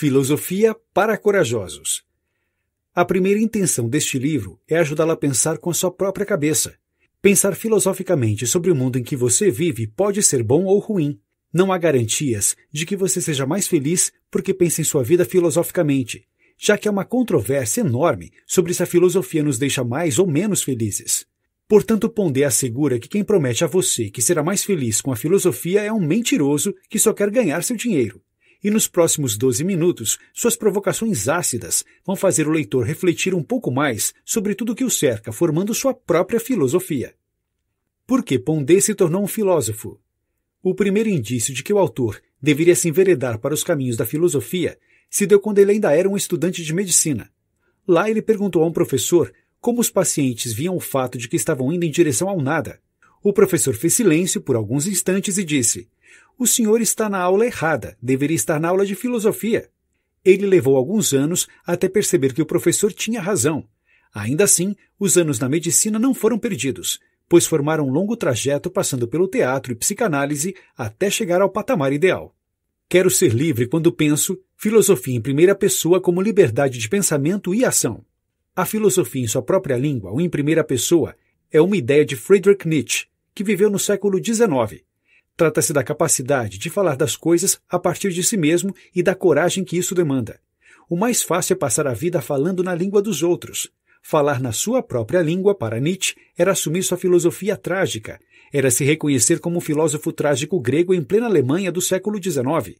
Filosofia para Corajosos. A primeira intenção deste livro é ajudá-la a pensar com a sua própria cabeça. Pensar filosoficamente sobre o mundo em que você vive pode ser bom ou ruim. Não há garantias de que você seja mais feliz porque pensa em sua vida filosoficamente, já que há uma controvérsia enorme sobre se a filosofia nos deixa mais ou menos felizes. Portanto, Pondé assegura que quem promete a você que será mais feliz com a filosofia é um mentiroso que só quer ganhar seu dinheiro e nos próximos 12 minutos, suas provocações ácidas vão fazer o leitor refletir um pouco mais sobre tudo o que o cerca, formando sua própria filosofia. Por que Pondé se tornou um filósofo? O primeiro indício de que o autor deveria se enveredar para os caminhos da filosofia se deu quando ele ainda era um estudante de medicina. Lá ele perguntou a um professor como os pacientes viam o fato de que estavam indo em direção ao nada. O professor fez silêncio por alguns instantes e disse: o senhor está na aula errada, deveria estar na aula de filosofia. Ele levou alguns anos até perceber que o professor tinha razão. Ainda assim, os anos na medicina não foram perdidos, pois formaram um longo trajeto passando pelo teatro e psicanálise até chegar ao patamar ideal. Quero ser livre quando penso, filosofia em primeira pessoa como liberdade de pensamento e ação. A filosofia em sua própria língua ou em primeira pessoa é uma ideia de Friedrich Nietzsche, que viveu no século XIX Trata-se da capacidade de falar das coisas a partir de si mesmo e da coragem que isso demanda. O mais fácil é passar a vida falando na língua dos outros. Falar na sua própria língua, para Nietzsche, era assumir sua filosofia trágica, era se reconhecer como um filósofo trágico grego em plena Alemanha do século XIX.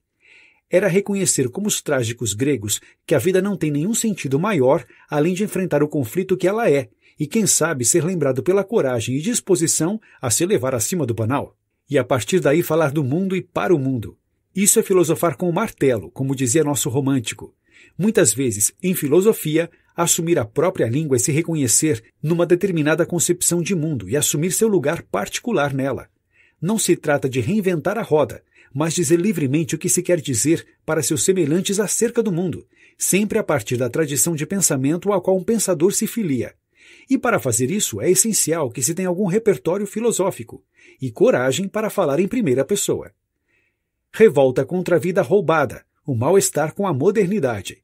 Era reconhecer como os trágicos gregos que a vida não tem nenhum sentido maior além de enfrentar o conflito que ela é, e quem sabe ser lembrado pela coragem e disposição a se elevar acima do banal e a partir daí falar do mundo e para o mundo. Isso é filosofar com o martelo, como dizia nosso romântico. Muitas vezes, em filosofia, assumir a própria língua é se reconhecer numa determinada concepção de mundo e assumir seu lugar particular nela. Não se trata de reinventar a roda, mas dizer livremente o que se quer dizer para seus semelhantes acerca do mundo, sempre a partir da tradição de pensamento a qual um pensador se filia. E para fazer isso é essencial que se tenha algum repertório filosófico e coragem para falar em primeira pessoa. Revolta contra a vida roubada, o mal-estar com a modernidade.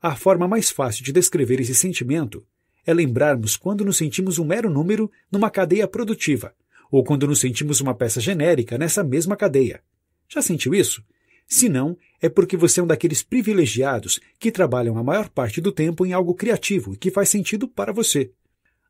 A forma mais fácil de descrever esse sentimento é lembrarmos quando nos sentimos um mero número numa cadeia produtiva, ou quando nos sentimos uma peça genérica nessa mesma cadeia. Já sentiu isso? Se não, é porque você é um daqueles privilegiados que trabalham a maior parte do tempo em algo criativo e que faz sentido para você.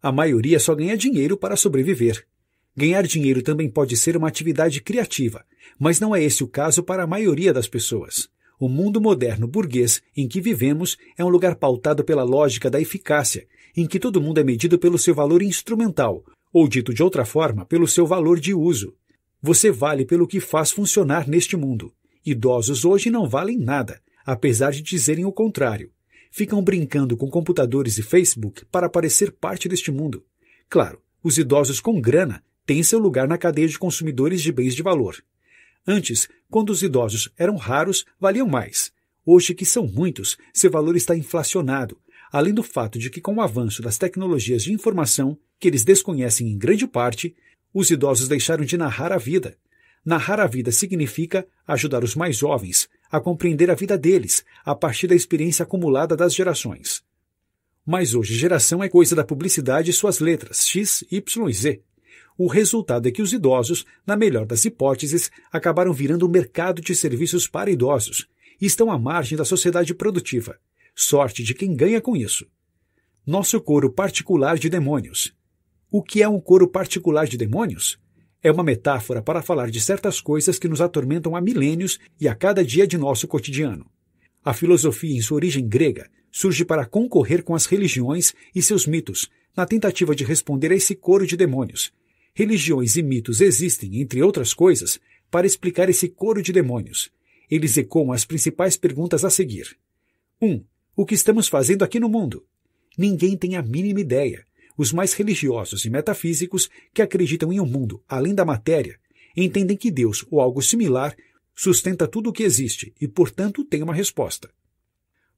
A maioria só ganha dinheiro para sobreviver. Ganhar dinheiro também pode ser uma atividade criativa, mas não é esse o caso para a maioria das pessoas. O mundo moderno burguês em que vivemos é um lugar pautado pela lógica da eficácia, em que todo mundo é medido pelo seu valor instrumental, ou dito de outra forma, pelo seu valor de uso. Você vale pelo que faz funcionar neste mundo. Idosos hoje não valem nada, apesar de dizerem o contrário. Ficam brincando com computadores e Facebook para parecer parte deste mundo. Claro, os idosos com grana têm seu lugar na cadeia de consumidores de bens de valor. Antes, quando os idosos eram raros, valiam mais. Hoje que são muitos, seu valor está inflacionado, além do fato de que, com o avanço das tecnologias de informação, que eles desconhecem em grande parte, os idosos deixaram de narrar a vida, Narrar a vida significa ajudar os mais jovens a compreender a vida deles a partir da experiência acumulada das gerações. Mas hoje geração é coisa da publicidade e suas letras X, Y e Z. O resultado é que os idosos, na melhor das hipóteses, acabaram virando o um mercado de serviços para idosos e estão à margem da sociedade produtiva. Sorte de quem ganha com isso. Nosso coro particular de demônios. O que é um coro particular de demônios? É uma metáfora para falar de certas coisas que nos atormentam há milênios e a cada dia de nosso cotidiano. A filosofia, em sua origem grega, surge para concorrer com as religiões e seus mitos, na tentativa de responder a esse coro de demônios. Religiões e mitos existem, entre outras coisas, para explicar esse coro de demônios. Eles ecoam as principais perguntas a seguir. 1. Um, o que estamos fazendo aqui no mundo? Ninguém tem a mínima ideia. Os mais religiosos e metafísicos, que acreditam em um mundo além da matéria, entendem que Deus ou algo similar sustenta tudo o que existe e, portanto, tem uma resposta.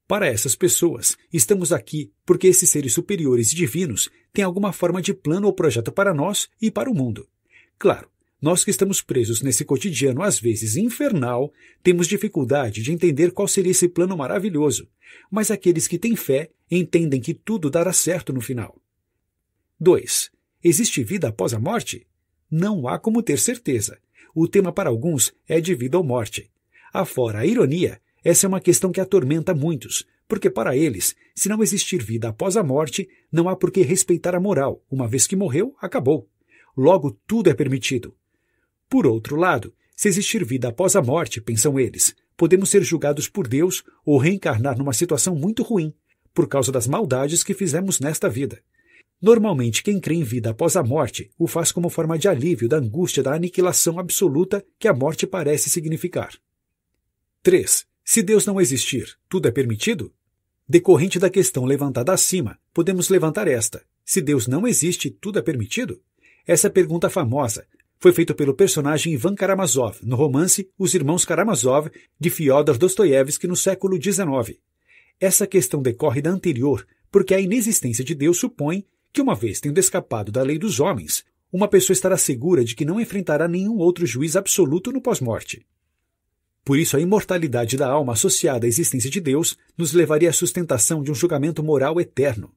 Para essas pessoas, estamos aqui porque esses seres superiores e divinos têm alguma forma de plano ou projeto para nós e para o mundo. Claro, nós que estamos presos nesse cotidiano às vezes infernal, temos dificuldade de entender qual seria esse plano maravilhoso, mas aqueles que têm fé entendem que tudo dará certo no final. 2. Existe vida após a morte? Não há como ter certeza. O tema para alguns é de vida ou morte. Afora a ironia, essa é uma questão que atormenta muitos, porque para eles, se não existir vida após a morte, não há por que respeitar a moral, uma vez que morreu, acabou. Logo, tudo é permitido. Por outro lado, se existir vida após a morte, pensam eles, podemos ser julgados por Deus ou reencarnar numa situação muito ruim, por causa das maldades que fizemos nesta vida. Normalmente, quem crê em vida após a morte o faz como forma de alívio da angústia da aniquilação absoluta que a morte parece significar. 3. Se Deus não existir, tudo é permitido? Decorrente da questão levantada acima, podemos levantar esta: se Deus não existe, tudo é permitido? Essa pergunta famosa foi feita pelo personagem Ivan Karamazov no romance Os Irmãos Karamazov, de Fyodor Dostoiévski no século XIX. Essa questão decorre da anterior, porque a inexistência de Deus supõe que, uma vez tendo escapado da lei dos homens, uma pessoa estará segura de que não enfrentará nenhum outro juiz absoluto no pós-morte. Por isso, a imortalidade da alma associada à existência de Deus nos levaria à sustentação de um julgamento moral eterno.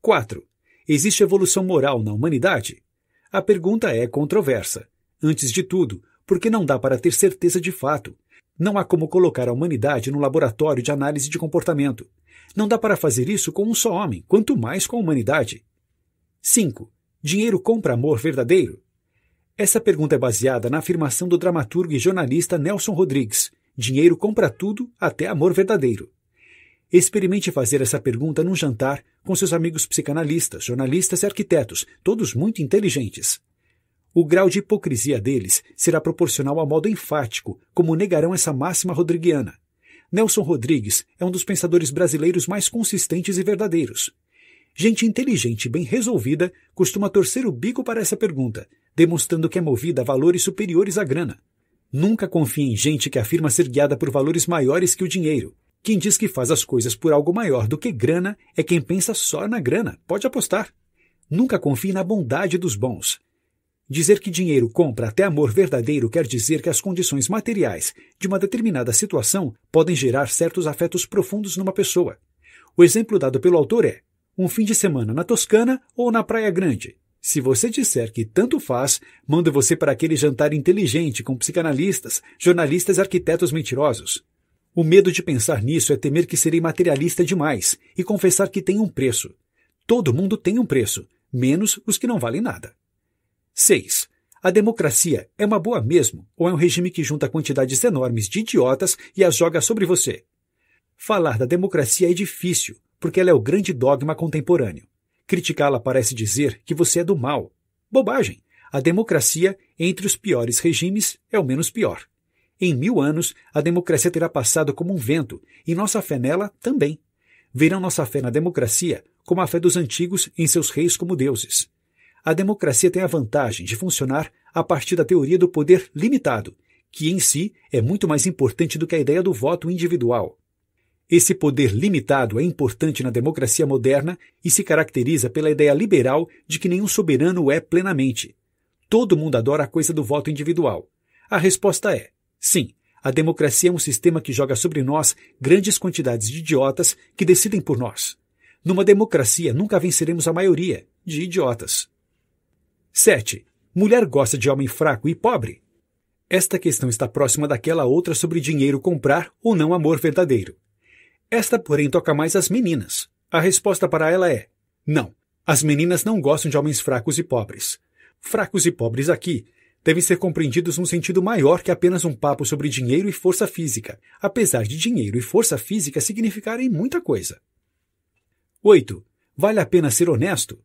4. Existe evolução moral na humanidade? A pergunta é controversa. Antes de tudo, porque não dá para ter certeza de fato. Não há como colocar a humanidade num laboratório de análise de comportamento. Não dá para fazer isso com um só homem, quanto mais com a humanidade. 5. Dinheiro compra amor verdadeiro? Essa pergunta é baseada na afirmação do dramaturgo e jornalista Nelson Rodrigues: Dinheiro compra tudo, até amor verdadeiro. Experimente fazer essa pergunta num jantar com seus amigos psicanalistas, jornalistas e arquitetos, todos muito inteligentes. O grau de hipocrisia deles será proporcional ao modo enfático como negarão essa máxima rodriguiana. Nelson Rodrigues é um dos pensadores brasileiros mais consistentes e verdadeiros. Gente inteligente e bem resolvida costuma torcer o bico para essa pergunta, demonstrando que é movida a valores superiores à grana. Nunca confie em gente que afirma ser guiada por valores maiores que o dinheiro. Quem diz que faz as coisas por algo maior do que grana é quem pensa só na grana, pode apostar. Nunca confie na bondade dos bons. Dizer que dinheiro compra até amor verdadeiro quer dizer que as condições materiais de uma determinada situação podem gerar certos afetos profundos numa pessoa. O exemplo dado pelo autor é: um fim de semana na Toscana ou na Praia Grande. Se você disser que tanto faz, mando você para aquele jantar inteligente com psicanalistas, jornalistas e arquitetos mentirosos. O medo de pensar nisso é temer que serei materialista demais e confessar que tem um preço. Todo mundo tem um preço, menos os que não valem nada. 6. A democracia é uma boa mesmo ou é um regime que junta quantidades enormes de idiotas e as joga sobre você? Falar da democracia é difícil, porque ela é o grande dogma contemporâneo. Criticá-la parece dizer que você é do mal. Bobagem! A democracia, entre os piores regimes, é o menos pior. Em mil anos, a democracia terá passado como um vento, e nossa fé nela também. Verão nossa fé na democracia como a fé dos antigos em seus reis como deuses a democracia tem a vantagem de funcionar a partir da teoria do poder limitado, que em si é muito mais importante do que a ideia do voto individual. Esse poder limitado é importante na democracia moderna e se caracteriza pela ideia liberal de que nenhum soberano é plenamente. Todo mundo adora a coisa do voto individual. A resposta é: sim, a democracia é um sistema que joga sobre nós grandes quantidades de idiotas que decidem por nós. Numa democracia nunca venceremos a maioria de idiotas. 7. Mulher gosta de homem fraco e pobre. Esta questão está próxima daquela outra sobre dinheiro comprar ou não amor verdadeiro. Esta, porém, toca mais às meninas. A resposta para ela é: não, as meninas não gostam de homens fracos e pobres. Fracos e pobres aqui devem ser compreendidos num sentido maior que apenas um papo sobre dinheiro e força física, apesar de dinheiro e força física significarem muita coisa. 8. Vale a pena ser honesto?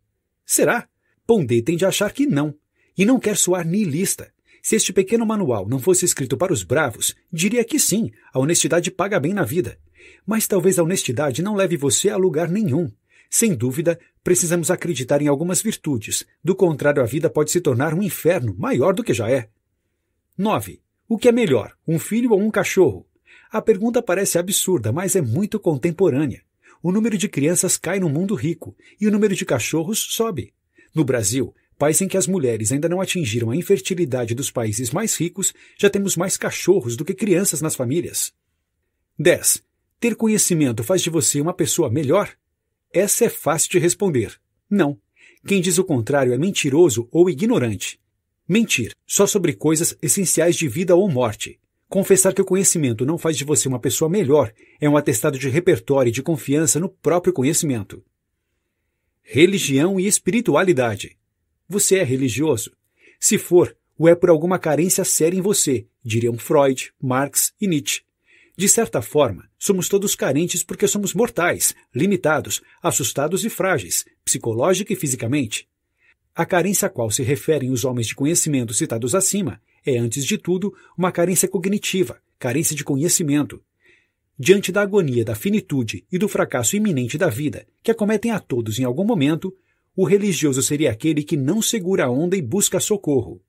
Será? Pondé tende a achar que não, e não quer soar niilista. Se este pequeno manual não fosse escrito para os bravos, diria que sim, a honestidade paga bem na vida. Mas talvez a honestidade não leve você a lugar nenhum. Sem dúvida, precisamos acreditar em algumas virtudes, do contrário, a vida pode se tornar um inferno maior do que já é. 9. O que é melhor, um filho ou um cachorro? A pergunta parece absurda, mas é muito contemporânea. O número de crianças cai no mundo rico e o número de cachorros sobe. No Brasil, país em que as mulheres ainda não atingiram a infertilidade dos países mais ricos, já temos mais cachorros do que crianças nas famílias. 10. Ter conhecimento faz de você uma pessoa melhor? Essa é fácil de responder. Não. Quem diz o contrário é mentiroso ou ignorante. Mentir só sobre coisas essenciais de vida ou morte. Confessar que o conhecimento não faz de você uma pessoa melhor é um atestado de repertório e de confiança no próprio conhecimento religião e espiritualidade. Você é religioso? Se for, o é por alguma carência séria em você, diriam Freud, Marx e Nietzsche. De certa forma, somos todos carentes porque somos mortais, limitados, assustados e frágeis, psicológica e fisicamente. A carência a qual se referem os homens de conhecimento citados acima é, antes de tudo, uma carência cognitiva, carência de conhecimento, diante da agonia da finitude e do fracasso iminente da vida, que acometem a todos em algum momento, o religioso seria aquele que não segura a onda e busca socorro.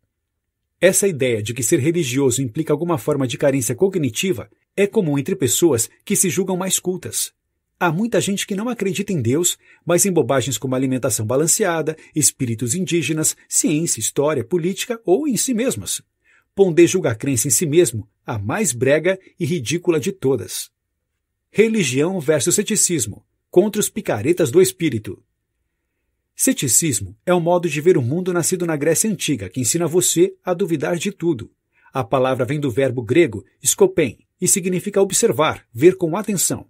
Essa ideia de que ser religioso implica alguma forma de carência cognitiva é comum entre pessoas que se julgam mais cultas. Há muita gente que não acredita em Deus, mas em bobagens como alimentação balanceada, espíritos indígenas, ciência, história, política ou em si mesmas. Pondé julga a crença em si mesmo a mais brega e ridícula de todas. Religião versus ceticismo contra os picaretas do espírito. Ceticismo é um modo de ver o mundo nascido na Grécia Antiga que ensina você a duvidar de tudo. A palavra vem do verbo grego skopen e significa observar, ver com atenção.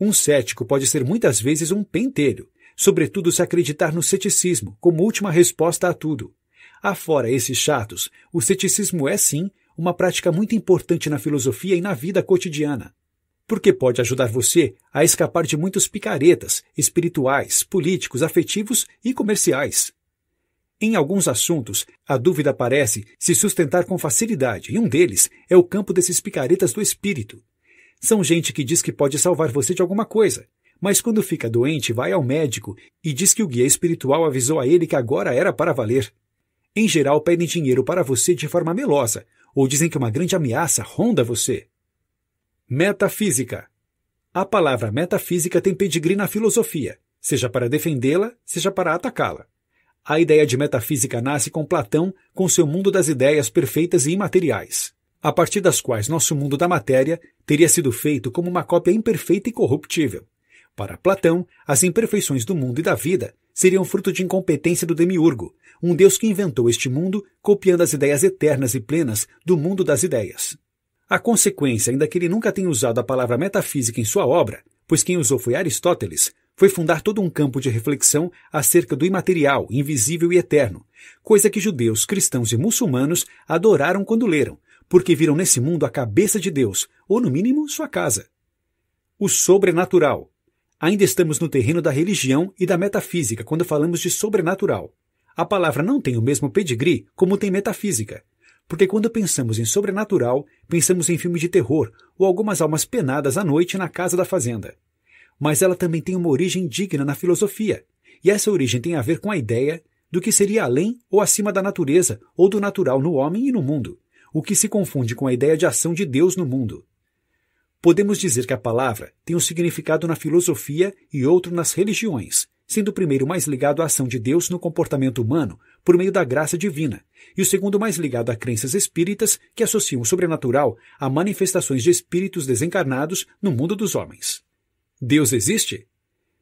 Um cético pode ser muitas vezes um pentelho, sobretudo se acreditar no ceticismo como última resposta a tudo. Afora esses chatos, o ceticismo é sim uma prática muito importante na filosofia e na vida cotidiana porque pode ajudar você a escapar de muitos picaretas espirituais, políticos, afetivos e comerciais. Em alguns assuntos, a dúvida parece se sustentar com facilidade, e um deles é o campo desses picaretas do espírito. São gente que diz que pode salvar você de alguma coisa, mas quando fica doente vai ao médico e diz que o guia espiritual avisou a ele que agora era para valer. Em geral, pedem dinheiro para você de forma melosa, ou dizem que uma grande ameaça ronda você. Metafísica. A palavra metafísica tem pedigree na filosofia, seja para defendê-la, seja para atacá-la. A ideia de metafísica nasce com Platão, com seu mundo das ideias perfeitas e imateriais, a partir das quais nosso mundo da matéria teria sido feito como uma cópia imperfeita e corruptível. Para Platão, as imperfeições do mundo e da vida seriam fruto de incompetência do demiurgo, um deus que inventou este mundo copiando as ideias eternas e plenas do mundo das ideias. A consequência, ainda que ele nunca tenha usado a palavra metafísica em sua obra, pois quem usou foi Aristóteles, foi fundar todo um campo de reflexão acerca do imaterial, invisível e eterno, coisa que judeus, cristãos e muçulmanos adoraram quando leram, porque viram nesse mundo a cabeça de Deus, ou no mínimo sua casa. O sobrenatural. Ainda estamos no terreno da religião e da metafísica quando falamos de sobrenatural. A palavra não tem o mesmo pedigree como tem metafísica, porque quando pensamos em sobrenatural, pensamos em filme de terror ou algumas almas penadas à noite na casa da fazenda. Mas ela também tem uma origem digna na filosofia, e essa origem tem a ver com a ideia do que seria além ou acima da natureza ou do natural no homem e no mundo, o que se confunde com a ideia de ação de Deus no mundo. Podemos dizer que a palavra tem um significado na filosofia e outro nas religiões, sendo o primeiro mais ligado à ação de Deus no comportamento humano por meio da graça divina, e o segundo mais ligado a crenças espíritas que associam o sobrenatural a manifestações de espíritos desencarnados no mundo dos homens. Deus existe?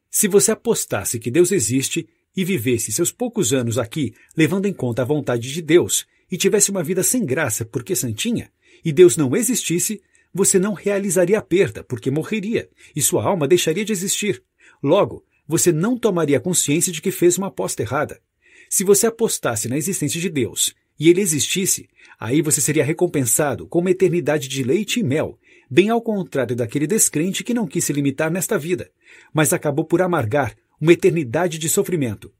Se você apostasse que Deus existe e vivesse seus poucos anos aqui levando em conta a vontade de Deus e tivesse uma vida sem graça porque santinha, e Deus não existisse, você não realizaria a perda porque morreria e sua alma deixaria de existir. Logo, você não tomaria consciência de que fez uma aposta errada. Se você apostasse na existência de Deus e ele existisse, aí você seria recompensado com uma eternidade de leite e mel, bem ao contrário daquele descrente que não quis se limitar nesta vida, mas acabou por amargar uma eternidade de sofrimento.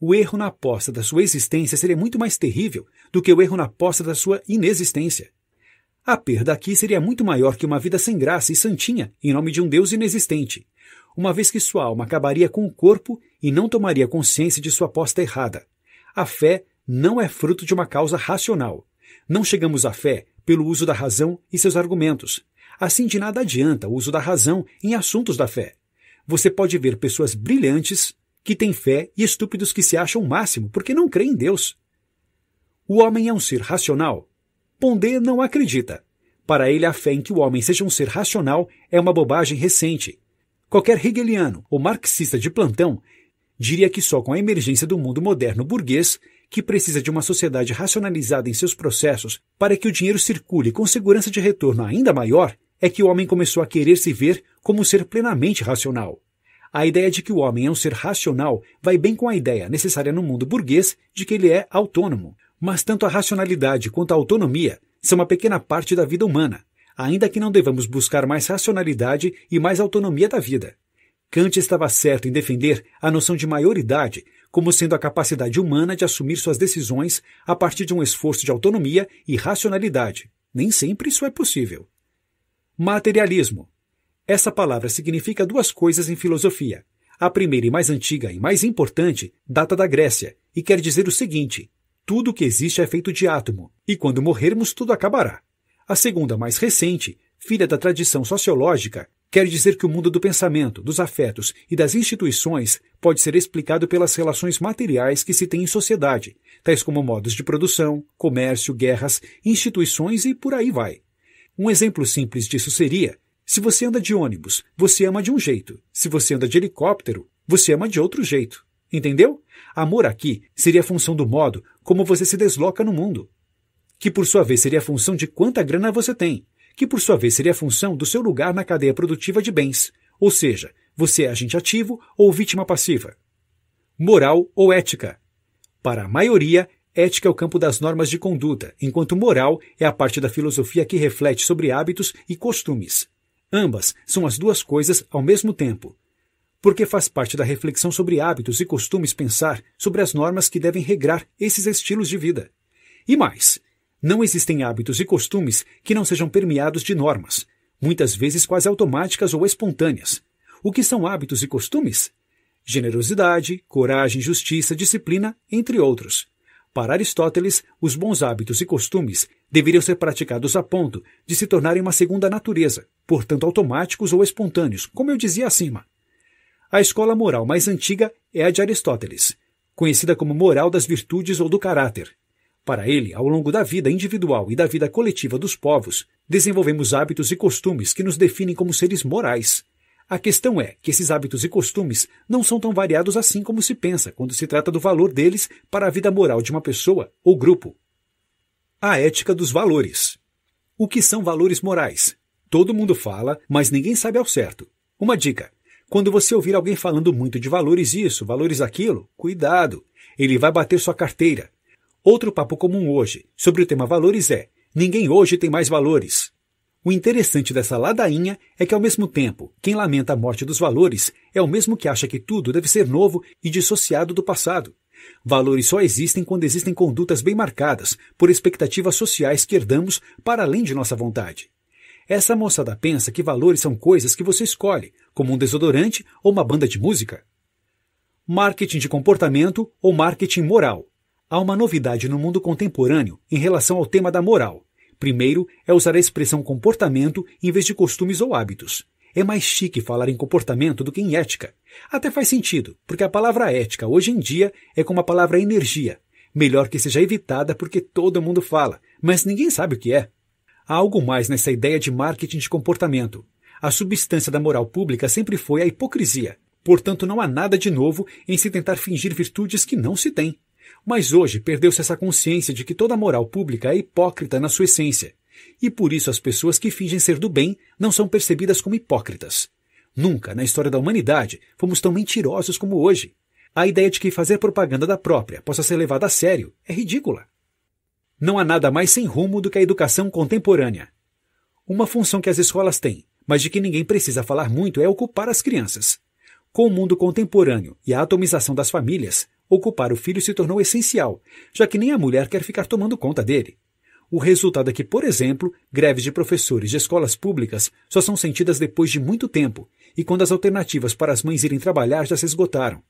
O erro na aposta da sua existência seria muito mais terrível do que o erro na aposta da sua inexistência. A perda aqui seria muito maior que uma vida sem graça e santinha em nome de um Deus inexistente uma vez que sua alma acabaria com o corpo e não tomaria consciência de sua aposta errada. A fé não é fruto de uma causa racional. Não chegamos à fé pelo uso da razão e seus argumentos. Assim, de nada adianta o uso da razão em assuntos da fé. Você pode ver pessoas brilhantes que têm fé e estúpidos que se acham o máximo porque não creem em Deus. O homem é um ser racional. Pondé não acredita. Para ele, a fé em que o homem seja um ser racional é uma bobagem recente. Qualquer hegeliano ou marxista de plantão diria que só com a emergência do mundo moderno burguês, que precisa de uma sociedade racionalizada em seus processos para que o dinheiro circule com segurança de retorno ainda maior, é que o homem começou a querer se ver como um ser plenamente racional. A ideia de que o homem é um ser racional vai bem com a ideia, necessária no mundo burguês, de que ele é autônomo. Mas tanto a racionalidade quanto a autonomia são uma pequena parte da vida humana, ainda que não devamos buscar mais racionalidade e mais autonomia da vida. Kant estava certo em defender a noção de maioridade como sendo a capacidade humana de assumir suas decisões a partir de um esforço de autonomia e racionalidade. Nem sempre isso é possível. Materialismo. Essa palavra significa duas coisas em filosofia. A primeira e mais antiga e mais importante data da Grécia e quer dizer o seguinte: tudo que existe é feito de átomo, e quando morrermos tudo acabará. A segunda, mais recente, filha da tradição sociológica, quer dizer que o mundo do pensamento, dos afetos e das instituições pode ser explicado pelas relações materiais que se têm em sociedade, tais como modos de produção, comércio, guerras, instituições e por aí vai. Um exemplo simples disso seria: se você anda de ônibus, você ama de um jeito, se você anda de helicóptero, você ama de outro jeito. Entendeu? Amor aqui seria a função do modo como você se desloca no mundo que por sua vez seria a função de quanta grana você tem, que por sua vez seria a função do seu lugar na cadeia produtiva de bens, ou seja, você é agente ativo ou vítima passiva. Moral ou ética? Para a maioria, ética é o campo das normas de conduta, enquanto moral é a parte da filosofia que reflete sobre hábitos e costumes. Ambas são as duas coisas ao mesmo tempo. Porque faz parte da reflexão sobre hábitos e costumes pensar sobre as normas que devem regrar esses estilos de vida. E mais, não existem hábitos e costumes que não sejam permeados de normas, muitas vezes quase automáticas ou espontâneas. O que são hábitos e costumes? Generosidade, coragem, justiça, disciplina, entre outros. Para Aristóteles, os bons hábitos e costumes deveriam ser praticados a ponto de se tornarem uma segunda natureza, portanto automáticos ou espontâneos, como eu dizia acima. A escola moral mais antiga é a de Aristóteles, conhecida como moral das virtudes ou do caráter. Para ele, ao longo da vida individual e da vida coletiva dos povos, desenvolvemos hábitos e costumes que nos definem como seres morais. A questão é que esses hábitos e costumes não são tão variados assim como se pensa quando se trata do valor deles para a vida moral de uma pessoa ou grupo. A ética dos valores. O que são valores morais? Todo mundo fala, mas ninguém sabe ao certo. Uma dica: quando você ouvir alguém falando muito de valores isso, valores aquilo, cuidado! Ele vai bater sua carteira, Outro papo comum hoje sobre o tema valores é: ninguém hoje tem mais valores. O interessante dessa ladainha é que, ao mesmo tempo, quem lamenta a morte dos valores é o mesmo que acha que tudo deve ser novo e dissociado do passado. Valores só existem quando existem condutas bem marcadas por expectativas sociais que herdamos para além de nossa vontade. Essa moçada pensa que valores são coisas que você escolhe, como um desodorante ou uma banda de música. Marketing de comportamento ou marketing moral Há uma novidade no mundo contemporâneo em relação ao tema da moral. Primeiro é usar a expressão comportamento em vez de costumes ou hábitos. É mais chique falar em comportamento do que em ética. Até faz sentido, porque a palavra ética hoje em dia é como a palavra energia. Melhor que seja evitada porque todo mundo fala, mas ninguém sabe o que é. Há algo mais nessa ideia de marketing de comportamento. A substância da moral pública sempre foi a hipocrisia. Portanto, não há nada de novo em se tentar fingir virtudes que não se tem. Mas hoje perdeu-se essa consciência de que toda moral pública é hipócrita na sua essência, e por isso as pessoas que fingem ser do bem não são percebidas como hipócritas. Nunca na história da humanidade fomos tão mentirosos como hoje. A ideia de que fazer propaganda da própria possa ser levada a sério é ridícula. Não há nada mais sem rumo do que a educação contemporânea. Uma função que as escolas têm, mas de que ninguém precisa falar muito, é ocupar as crianças. Com o mundo contemporâneo e a atomização das famílias, ocupar o filho se tornou essencial, já que nem a mulher quer ficar tomando conta dele. O resultado é que, por exemplo, greves de professores de escolas públicas só são sentidas depois de muito tempo e quando as alternativas para as mães irem trabalhar já se esgotaram.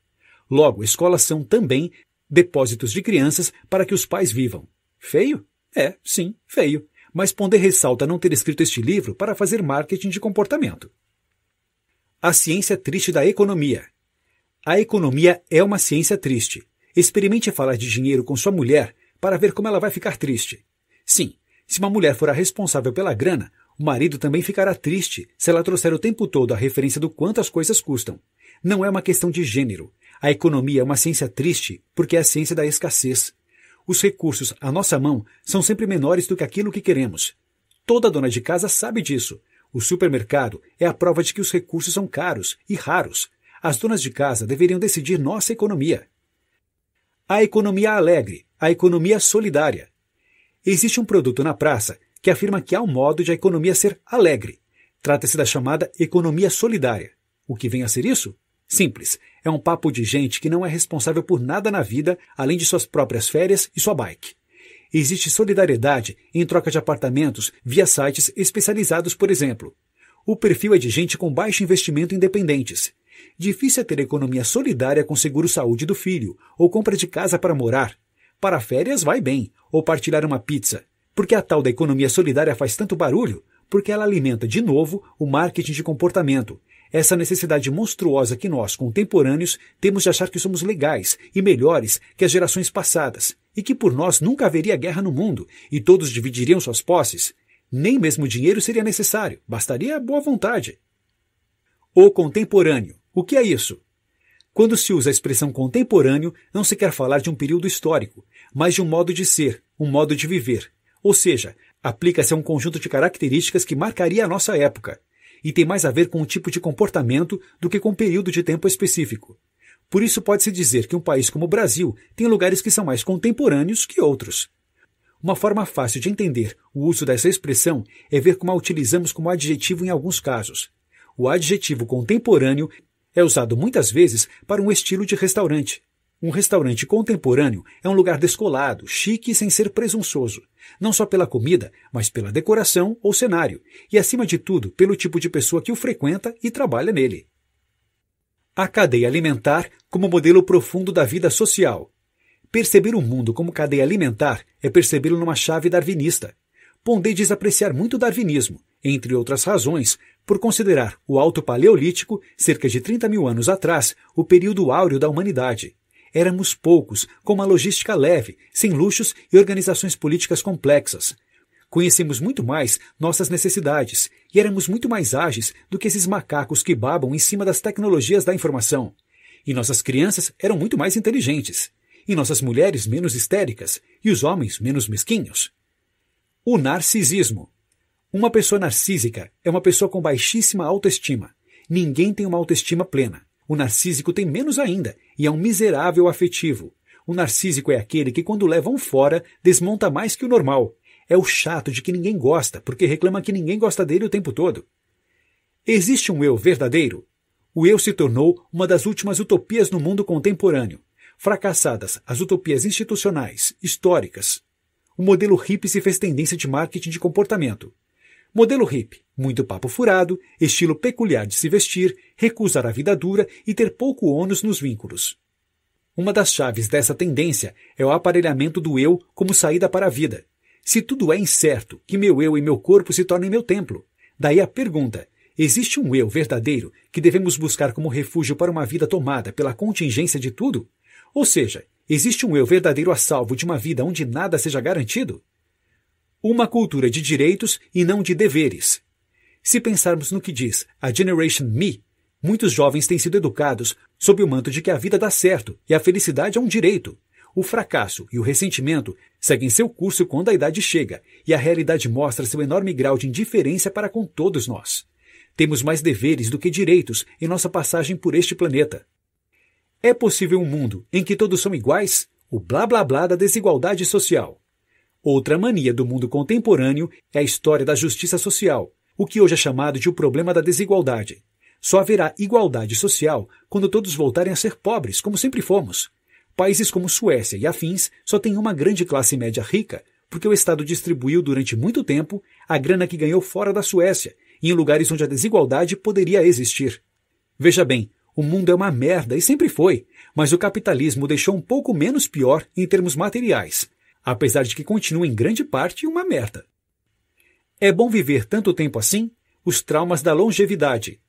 Logo, escolas são também depósitos de crianças para que os pais vivam. Feio? É, sim, feio. Mas Ponder ressalta não ter escrito este livro para fazer marketing de comportamento. A ciência triste da economia, a economia é uma ciência triste. Experimente falar de dinheiro com sua mulher para ver como ela vai ficar triste. Sim, se uma mulher for a responsável pela grana, o marido também ficará triste se ela trouxer o tempo todo a referência do quanto as coisas custam. Não é uma questão de gênero. A economia é uma ciência triste porque é a ciência da escassez. Os recursos à nossa mão são sempre menores do que aquilo que queremos. Toda dona de casa sabe disso. O supermercado é a prova de que os recursos são caros e raros. As donas de casa deveriam decidir nossa economia. A economia alegre, a economia solidária. Existe um produto na praça que afirma que há um modo de a economia ser alegre. Trata-se da chamada economia solidária. O que vem a ser isso? Simples. É um papo de gente que não é responsável por nada na vida além de suas próprias férias e sua bike. Existe solidariedade em troca de apartamentos via sites especializados, por exemplo. O perfil é de gente com baixo investimento independentes. Difícil é ter economia solidária com seguro-saúde do filho, ou compra de casa para morar. Para férias vai bem, ou partilhar uma pizza. Porque a tal da economia solidária faz tanto barulho? Porque ela alimenta de novo o marketing de comportamento, essa necessidade monstruosa que nós, contemporâneos, temos de achar que somos legais e melhores que as gerações passadas, e que por nós nunca haveria guerra no mundo e todos dividiriam suas posses, nem mesmo dinheiro seria necessário, bastaria boa vontade. O contemporâneo o que é isso? Quando se usa a expressão contemporâneo, não se quer falar de um período histórico, mas de um modo de ser, um modo de viver. Ou seja, aplica-se a um conjunto de características que marcaria a nossa época, e tem mais a ver com o tipo de comportamento do que com um período de tempo específico. Por isso, pode-se dizer que um país como o Brasil tem lugares que são mais contemporâneos que outros. Uma forma fácil de entender o uso dessa expressão é ver como a utilizamos como adjetivo em alguns casos. O adjetivo contemporâneo é usado muitas vezes para um estilo de restaurante. Um restaurante contemporâneo é um lugar descolado, chique sem ser presunçoso, não só pela comida, mas pela decoração ou cenário, e acima de tudo pelo tipo de pessoa que o frequenta e trabalha nele. A cadeia alimentar como modelo profundo da vida social. Perceber o mundo como cadeia alimentar é percebê-lo numa chave darwinista. Pondé diz apreciar muito o darwinismo, entre outras razões, por considerar o Alto Paleolítico, cerca de 30 mil anos atrás, o período áureo da humanidade. Éramos poucos, com uma logística leve, sem luxos e organizações políticas complexas. Conhecemos muito mais nossas necessidades e éramos muito mais ágeis do que esses macacos que babam em cima das tecnologias da informação. E nossas crianças eram muito mais inteligentes, e nossas mulheres menos histéricas, e os homens menos mesquinhos. O narcisismo. Uma pessoa narcísica é uma pessoa com baixíssima autoestima. Ninguém tem uma autoestima plena. O narcísico tem menos ainda e é um miserável afetivo. O narcísico é aquele que, quando levam fora, desmonta mais que o normal. É o chato de que ninguém gosta, porque reclama que ninguém gosta dele o tempo todo. Existe um eu verdadeiro? O eu se tornou uma das últimas utopias no mundo contemporâneo. Fracassadas as utopias institucionais, históricas. O modelo hippie se fez tendência de marketing de comportamento. Modelo hippie, muito papo furado, estilo peculiar de se vestir, recusar a vida dura e ter pouco ônus nos vínculos. Uma das chaves dessa tendência é o aparelhamento do eu como saída para a vida. Se tudo é incerto, que meu eu e meu corpo se tornem meu templo. Daí a pergunta: existe um eu verdadeiro que devemos buscar como refúgio para uma vida tomada pela contingência de tudo? Ou seja, existe um eu verdadeiro a salvo de uma vida onde nada seja garantido? uma cultura de direitos e não de deveres. Se pensarmos no que diz a Generation Me, muitos jovens têm sido educados sob o manto de que a vida dá certo e a felicidade é um direito. O fracasso e o ressentimento seguem seu curso quando a idade chega e a realidade mostra seu enorme grau de indiferença para com todos nós. Temos mais deveres do que direitos em nossa passagem por este planeta. É possível um mundo em que todos são iguais? O blá blá blá da desigualdade social. Outra mania do mundo contemporâneo é a história da justiça social, o que hoje é chamado de o problema da desigualdade. Só haverá igualdade social quando todos voltarem a ser pobres, como sempre fomos. Países como Suécia e afins só têm uma grande classe média rica, porque o Estado distribuiu durante muito tempo a grana que ganhou fora da Suécia, em lugares onde a desigualdade poderia existir. Veja bem, o mundo é uma merda e sempre foi, mas o capitalismo deixou um pouco menos pior em termos materiais apesar de que continua em grande parte uma merda. É bom viver tanto tempo assim? Os traumas da longevidade.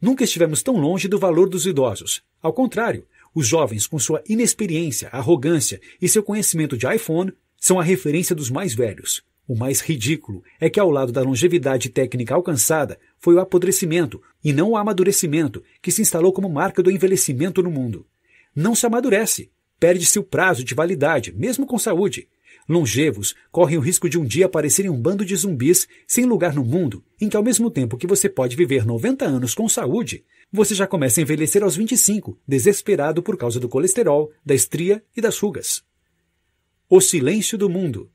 Nunca estivemos tão longe do valor dos idosos. Ao contrário, os jovens, com sua inexperiência, arrogância e seu conhecimento de iPhone, são a referência dos mais velhos. O mais ridículo é que, ao lado da longevidade técnica alcançada, foi o apodrecimento e não o amadurecimento que se instalou como marca do envelhecimento no mundo. Não se amadurece, Perde-se o prazo de validade, mesmo com saúde. Longevos correm o risco de um dia aparecerem um bando de zumbis sem lugar no mundo, em que ao mesmo tempo que você pode viver 90 anos com saúde, você já começa a envelhecer aos 25, desesperado por causa do colesterol, da estria e das rugas. O silêncio do mundo.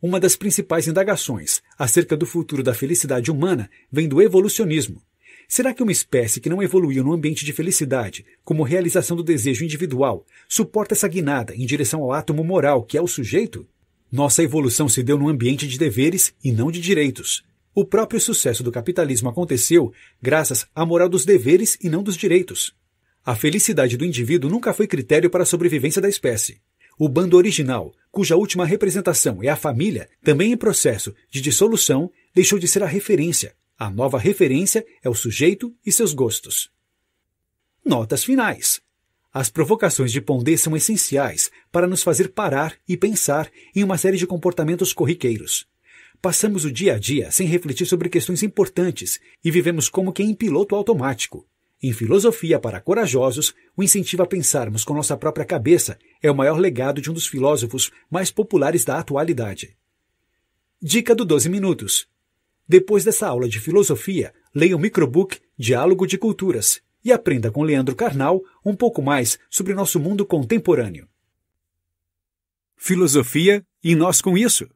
Uma das principais indagações acerca do futuro da felicidade humana vem do evolucionismo, Será que uma espécie que não evoluiu num ambiente de felicidade, como realização do desejo individual, suporta essa guinada em direção ao átomo moral que é o sujeito? Nossa evolução se deu num ambiente de deveres e não de direitos. O próprio sucesso do capitalismo aconteceu graças à moral dos deveres e não dos direitos. A felicidade do indivíduo nunca foi critério para a sobrevivência da espécie. O bando original, cuja última representação é a família, também em processo de dissolução, deixou de ser a referência, a nova referência é o sujeito e seus gostos. Notas finais. As provocações de Pondé são essenciais para nos fazer parar e pensar em uma série de comportamentos corriqueiros. Passamos o dia a dia sem refletir sobre questões importantes e vivemos como quem em piloto automático. Em Filosofia para Corajosos, o incentivo a pensarmos com nossa própria cabeça é o maior legado de um dos filósofos mais populares da atualidade. Dica do 12 Minutos depois dessa aula de filosofia, leia o microbook Diálogo de Culturas e aprenda com Leandro Carnal um pouco mais sobre nosso mundo contemporâneo. Filosofia e nós com isso.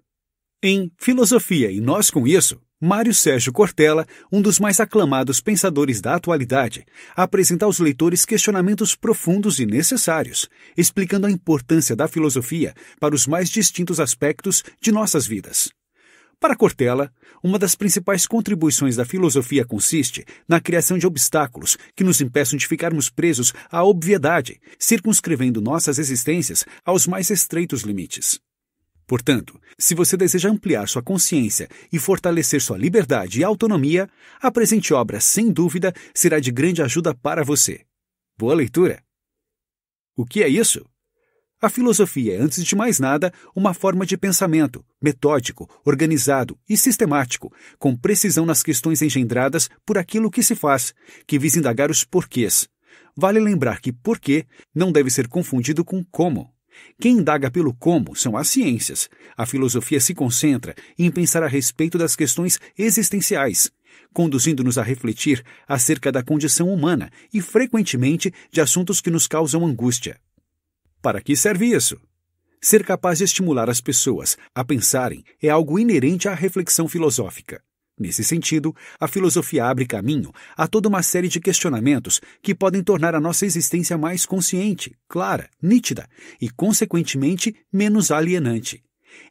Em Filosofia e nós com isso, Mário Sérgio Cortella, um dos mais aclamados pensadores da atualidade, apresenta aos leitores questionamentos profundos e necessários, explicando a importância da filosofia para os mais distintos aspectos de nossas vidas. Para Cortella, uma das principais contribuições da filosofia consiste na criação de obstáculos que nos impeçam de ficarmos presos à obviedade, circunscrevendo nossas existências aos mais estreitos limites. Portanto, se você deseja ampliar sua consciência e fortalecer sua liberdade e autonomia, a presente obra, sem dúvida, será de grande ajuda para você. Boa leitura! O que é isso? A filosofia é, antes de mais nada, uma forma de pensamento, metódico, organizado e sistemático, com precisão nas questões engendradas por aquilo que se faz, que visa indagar os porquês. Vale lembrar que porquê não deve ser confundido com como. Quem indaga pelo como são as ciências. A filosofia se concentra em pensar a respeito das questões existenciais, conduzindo-nos a refletir acerca da condição humana e, frequentemente, de assuntos que nos causam angústia. Para que serve isso? Ser capaz de estimular as pessoas a pensarem é algo inerente à reflexão filosófica. Nesse sentido, a filosofia abre caminho a toda uma série de questionamentos que podem tornar a nossa existência mais consciente, clara, nítida e, consequentemente, menos alienante.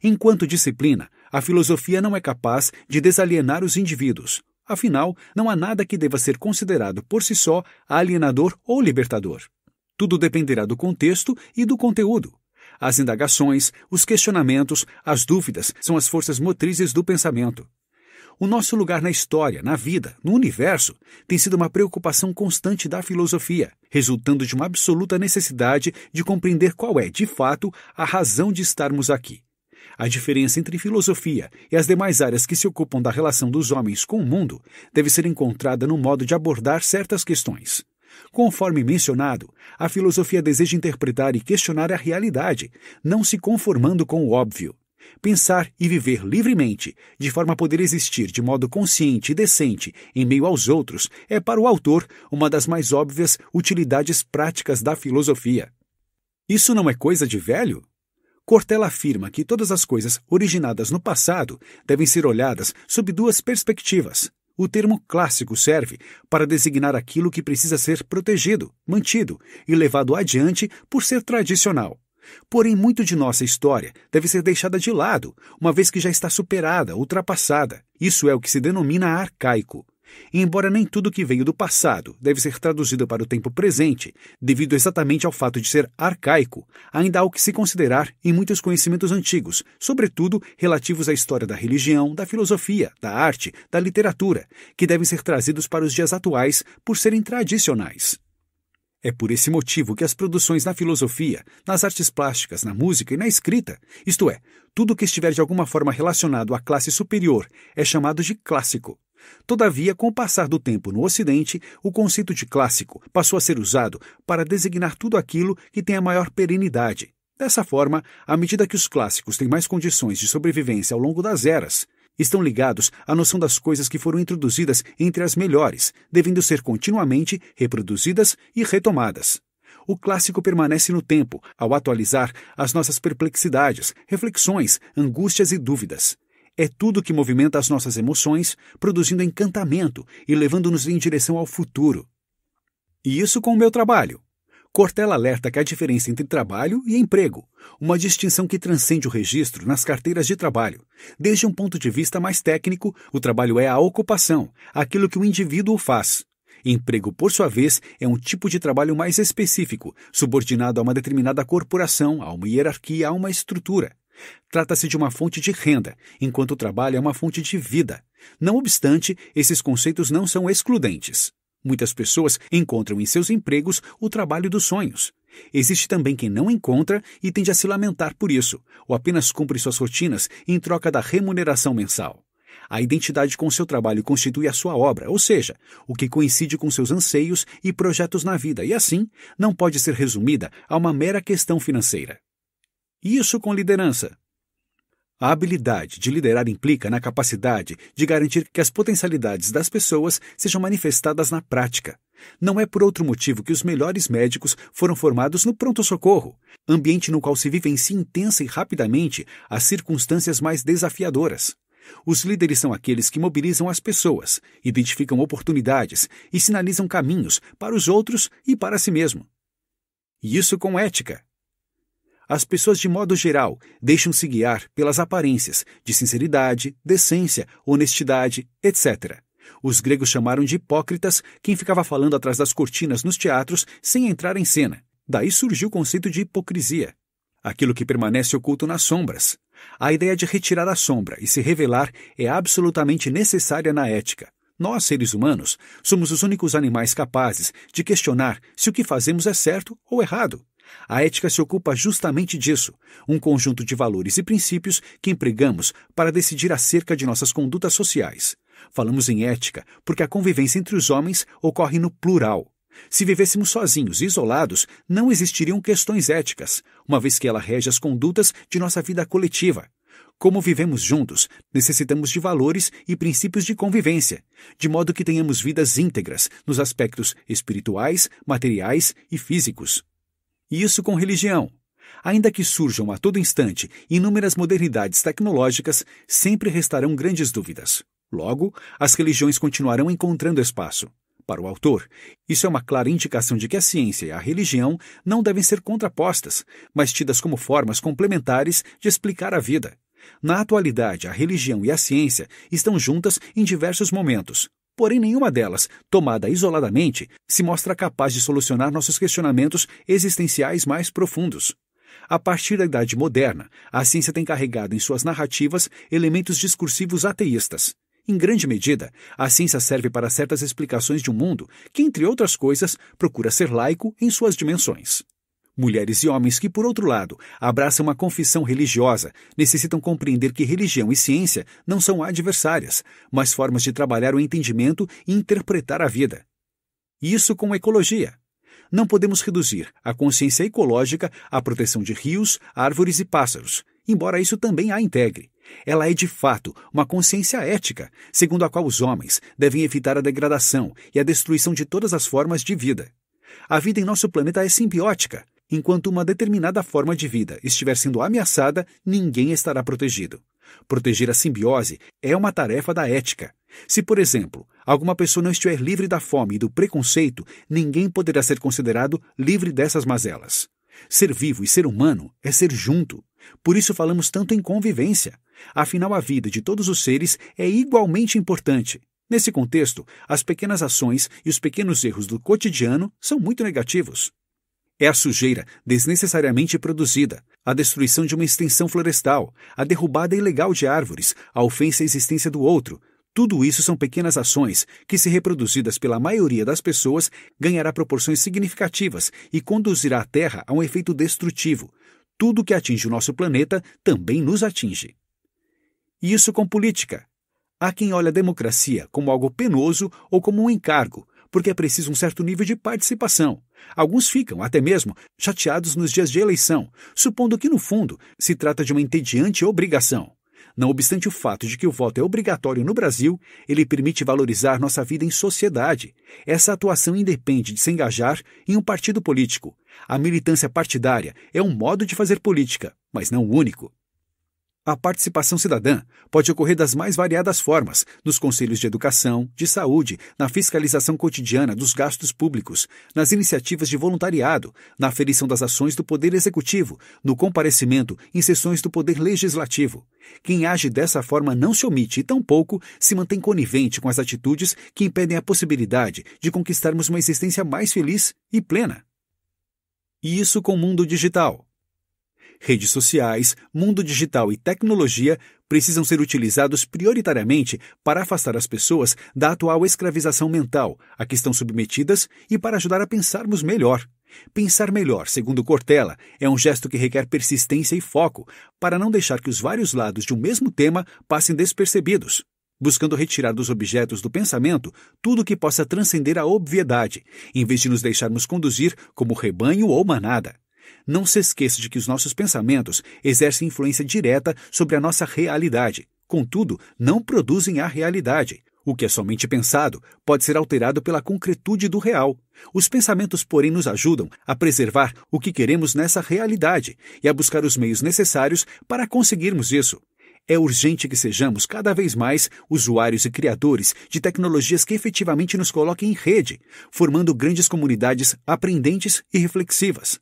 Enquanto disciplina, a filosofia não é capaz de desalienar os indivíduos. Afinal, não há nada que deva ser considerado por si só alienador ou libertador. Tudo dependerá do contexto e do conteúdo. As indagações, os questionamentos, as dúvidas são as forças motrizes do pensamento. O nosso lugar na história, na vida, no universo, tem sido uma preocupação constante da filosofia, resultando de uma absoluta necessidade de compreender qual é, de fato, a razão de estarmos aqui. A diferença entre filosofia e as demais áreas que se ocupam da relação dos homens com o mundo deve ser encontrada no modo de abordar certas questões. Conforme mencionado, a filosofia deseja interpretar e questionar a realidade, não se conformando com o óbvio. Pensar e viver livremente, de forma a poder existir de modo consciente e decente em meio aos outros, é para o autor uma das mais óbvias utilidades práticas da filosofia. Isso não é coisa de velho? Cortella afirma que todas as coisas originadas no passado devem ser olhadas sob duas perspectivas: o termo clássico serve para designar aquilo que precisa ser protegido, mantido e levado adiante por ser tradicional. Porém, muito de nossa história deve ser deixada de lado, uma vez que já está superada, ultrapassada. Isso é o que se denomina arcaico. E embora nem tudo que veio do passado deve ser traduzido para o tempo presente, devido exatamente ao fato de ser arcaico, ainda há o que se considerar em muitos conhecimentos antigos, sobretudo relativos à história da religião, da filosofia, da arte, da literatura, que devem ser trazidos para os dias atuais por serem tradicionais. É por esse motivo que as produções na filosofia, nas artes plásticas, na música e na escrita, isto é, tudo que estiver de alguma forma relacionado à classe superior, é chamado de clássico. Todavia, com o passar do tempo no Ocidente, o conceito de clássico passou a ser usado para designar tudo aquilo que tem a maior perenidade. Dessa forma, à medida que os clássicos têm mais condições de sobrevivência ao longo das eras, estão ligados à noção das coisas que foram introduzidas entre as melhores, devendo ser continuamente reproduzidas e retomadas. O clássico permanece no tempo, ao atualizar as nossas perplexidades, reflexões, angústias e dúvidas é tudo que movimenta as nossas emoções, produzindo encantamento e levando-nos em direção ao futuro. E isso com o meu trabalho. Cortella alerta que há diferença entre trabalho e emprego, uma distinção que transcende o registro nas carteiras de trabalho. Desde um ponto de vista mais técnico, o trabalho é a ocupação, aquilo que o indivíduo faz. Emprego, por sua vez, é um tipo de trabalho mais específico, subordinado a uma determinada corporação, a uma hierarquia, a uma estrutura. Trata-se de uma fonte de renda, enquanto o trabalho é uma fonte de vida. Não obstante, esses conceitos não são excludentes. Muitas pessoas encontram em seus empregos o trabalho dos sonhos. Existe também quem não encontra e tende a se lamentar por isso, ou apenas cumpre suas rotinas em troca da remuneração mensal. A identidade com seu trabalho constitui a sua obra, ou seja, o que coincide com seus anseios e projetos na vida, e assim não pode ser resumida a uma mera questão financeira. Isso com liderança. A habilidade de liderar implica na capacidade de garantir que as potencialidades das pessoas sejam manifestadas na prática. Não é por outro motivo que os melhores médicos foram formados no pronto-socorro, ambiente no qual se vivencia si intensa e rapidamente as circunstâncias mais desafiadoras. Os líderes são aqueles que mobilizam as pessoas, identificam oportunidades e sinalizam caminhos para os outros e para si mesmo. E isso com ética. As pessoas, de modo geral, deixam-se guiar pelas aparências de sinceridade, decência, honestidade, etc. Os gregos chamaram de hipócritas quem ficava falando atrás das cortinas nos teatros sem entrar em cena. Daí surgiu o conceito de hipocrisia, aquilo que permanece oculto nas sombras. A ideia de retirar a sombra e se revelar é absolutamente necessária na ética. Nós, seres humanos, somos os únicos animais capazes de questionar se o que fazemos é certo ou errado. A ética se ocupa justamente disso, um conjunto de valores e princípios que empregamos para decidir acerca de nossas condutas sociais. Falamos em ética porque a convivência entre os homens ocorre no plural. Se vivêssemos sozinhos e isolados, não existiriam questões éticas, uma vez que ela rege as condutas de nossa vida coletiva. Como vivemos juntos, necessitamos de valores e princípios de convivência, de modo que tenhamos vidas íntegras nos aspectos espirituais, materiais e físicos. E isso com religião. Ainda que surjam a todo instante inúmeras modernidades tecnológicas, sempre restarão grandes dúvidas. Logo, as religiões continuarão encontrando espaço. Para o autor, isso é uma clara indicação de que a ciência e a religião não devem ser contrapostas, mas tidas como formas complementares de explicar a vida. Na atualidade, a religião e a ciência estão juntas em diversos momentos, Porém, nenhuma delas, tomada isoladamente, se mostra capaz de solucionar nossos questionamentos existenciais mais profundos. A partir da Idade Moderna, a ciência tem carregado em suas narrativas elementos discursivos ateístas. Em grande medida, a ciência serve para certas explicações de um mundo que, entre outras coisas, procura ser laico em suas dimensões. Mulheres e homens que, por outro lado, abraçam uma confissão religiosa, necessitam compreender que religião e ciência não são adversárias, mas formas de trabalhar o entendimento e interpretar a vida. Isso com a ecologia. Não podemos reduzir a consciência ecológica à proteção de rios, árvores e pássaros, embora isso também a integre. Ela é de fato uma consciência ética, segundo a qual os homens devem evitar a degradação e a destruição de todas as formas de vida. A vida em nosso planeta é simbiótica, Enquanto uma determinada forma de vida estiver sendo ameaçada, ninguém estará protegido. Proteger a simbiose é uma tarefa da ética. Se, por exemplo, alguma pessoa não estiver livre da fome e do preconceito, ninguém poderá ser considerado livre dessas mazelas. Ser vivo e ser humano é ser junto. Por isso falamos tanto em convivência. Afinal, a vida de todos os seres é igualmente importante. Nesse contexto, as pequenas ações e os pequenos erros do cotidiano são muito negativos. É a sujeira desnecessariamente produzida, a destruição de uma extensão florestal, a derrubada ilegal de árvores, a ofensa à existência do outro. Tudo isso são pequenas ações que, se reproduzidas pela maioria das pessoas, ganhará proporções significativas e conduzirá a Terra a um efeito destrutivo. Tudo que atinge o nosso planeta também nos atinge. E isso com política. Há quem olha a democracia como algo penoso ou como um encargo, porque é preciso um certo nível de participação. Alguns ficam, até mesmo, chateados nos dias de eleição, supondo que, no fundo, se trata de uma entediante obrigação. Não obstante o fato de que o voto é obrigatório no Brasil, ele permite valorizar nossa vida em sociedade. Essa atuação independe de se engajar em um partido político. A militância partidária é um modo de fazer política, mas não o único. A participação cidadã pode ocorrer das mais variadas formas, nos conselhos de educação, de saúde, na fiscalização cotidiana dos gastos públicos, nas iniciativas de voluntariado, na aferição das ações do Poder Executivo, no comparecimento em sessões do Poder Legislativo. Quem age dessa forma não se omite e, tampouco, se mantém conivente com as atitudes que impedem a possibilidade de conquistarmos uma existência mais feliz e plena. E isso com o mundo digital redes sociais, mundo digital e tecnologia precisam ser utilizados prioritariamente para afastar as pessoas da atual escravização mental a que estão submetidas e para ajudar a pensarmos melhor. Pensar melhor, segundo Cortella, é um gesto que requer persistência e foco para não deixar que os vários lados de um mesmo tema passem despercebidos buscando retirar dos objetos do pensamento tudo que possa transcender a obviedade, em vez de nos deixarmos conduzir como rebanho ou manada. Não se esqueça de que os nossos pensamentos exercem influência direta sobre a nossa realidade, contudo, não produzem a realidade. O que é somente pensado pode ser alterado pela concretude do real. Os pensamentos, porém, nos ajudam a preservar o que queremos nessa realidade e a buscar os meios necessários para conseguirmos isso. É urgente que sejamos cada vez mais usuários e criadores de tecnologias que efetivamente nos coloquem em rede, formando grandes comunidades aprendentes e reflexivas.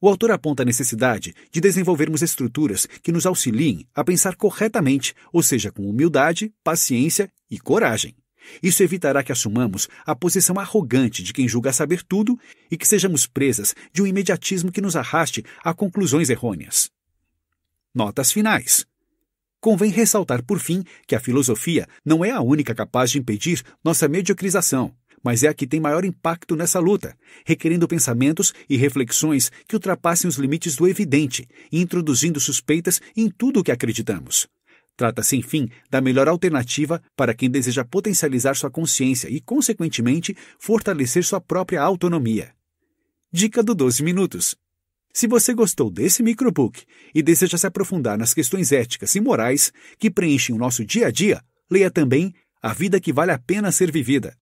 O autor aponta a necessidade de desenvolvermos estruturas que nos auxiliem a pensar corretamente, ou seja, com humildade, paciência e coragem. Isso evitará que assumamos a posição arrogante de quem julga saber tudo e que sejamos presas de um imediatismo que nos arraste a conclusões errôneas. Notas finais. Convém ressaltar, por fim, que a filosofia não é a única capaz de impedir nossa mediocrização mas é a que tem maior impacto nessa luta, requerendo pensamentos e reflexões que ultrapassem os limites do evidente, introduzindo suspeitas em tudo o que acreditamos. Trata-se, enfim, da melhor alternativa para quem deseja potencializar sua consciência e, consequentemente, fortalecer sua própria autonomia. Dica do 12 Minutos. Se você gostou desse microbook e deseja se aprofundar nas questões éticas e morais que preenchem o nosso dia a dia, leia também A Vida que Vale a Pena Ser Vivida,